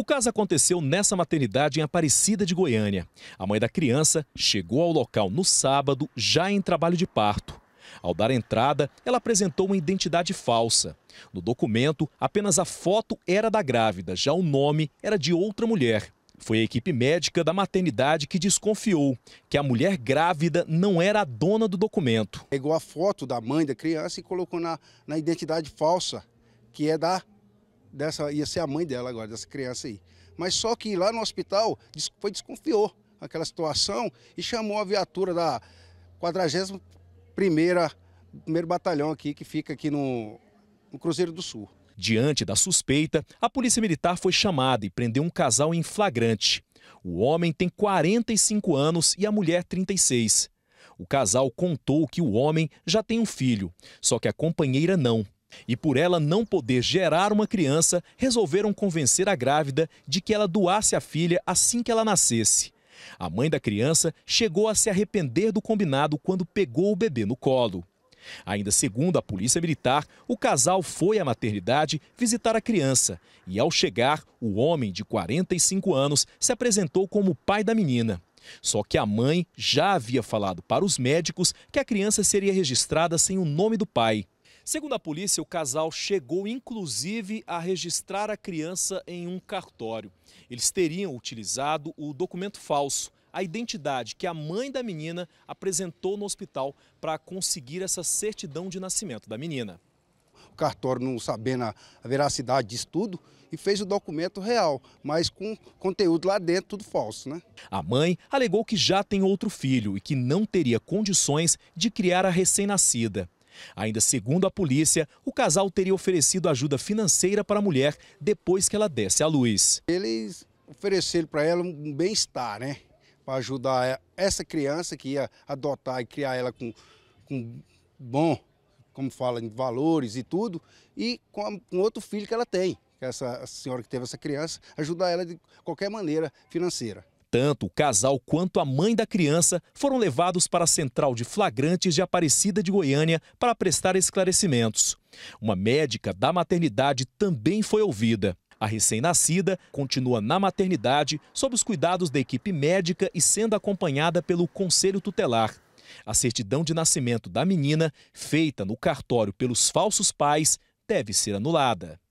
O caso aconteceu nessa maternidade em Aparecida de Goiânia. A mãe da criança chegou ao local no sábado, já em trabalho de parto. Ao dar entrada, ela apresentou uma identidade falsa. No documento, apenas a foto era da grávida, já o nome era de outra mulher. Foi a equipe médica da maternidade que desconfiou que a mulher grávida não era a dona do documento. Pegou a foto da mãe da criança e colocou na, na identidade falsa, que é da dessa, ia ser a mãe dela agora, dessa criança aí. Mas só que lá no hospital foi desconfiou aquela situação e chamou a viatura da 41ª primeiro batalhão aqui que fica aqui no, no Cruzeiro do Sul. Diante da suspeita, a Polícia Militar foi chamada e prendeu um casal em flagrante. O homem tem 45 anos e a mulher 36. O casal contou que o homem já tem um filho, só que a companheira não. E por ela não poder gerar uma criança, resolveram convencer a grávida de que ela doasse a filha assim que ela nascesse. A mãe da criança chegou a se arrepender do combinado quando pegou o bebê no colo. Ainda segundo a Polícia Militar, o casal foi à maternidade visitar a criança e, ao chegar, o homem de 45 anos se apresentou como pai da menina. Só que a mãe já havia falado para os médicos que a criança seria registrada sem o nome do pai. Segundo a polícia, o casal chegou inclusive a registrar a criança em um cartório. Eles teriam utilizado o documento falso, a identidade que a mãe da menina apresentou no hospital para conseguir essa certidão de nascimento da menina. O cartório, não sabendo a veracidade disso tudo, e fez o documento real, mas com conteúdo lá dentro, tudo falso, né? A mãe alegou que já tem outro filho e que não teria condições de criar a recém-nascida. Ainda segundo a polícia, o casal teria oferecido ajuda financeira para a mulher depois que ela desse à luz. Eles ofereceram para ela um bem-estar, né? Para ajudar essa criança que ia adotar e criar ela com, com bom, como fala, em valores e tudo, e com, a, com outro filho que ela tem é essa senhora que teve essa criança, ajudar ela de qualquer maneira financeira. Tanto o casal quanto a mãe da criança foram levados para a central de flagrantes de Aparecida de Goiânia para prestar esclarecimentos. Uma médica da maternidade também foi ouvida. A recém-nascida continua na maternidade sob os cuidados da equipe médica e sendo acompanhada pelo conselho tutelar. A certidão de nascimento da menina, feita no cartório pelos falsos pais, deve ser anulada.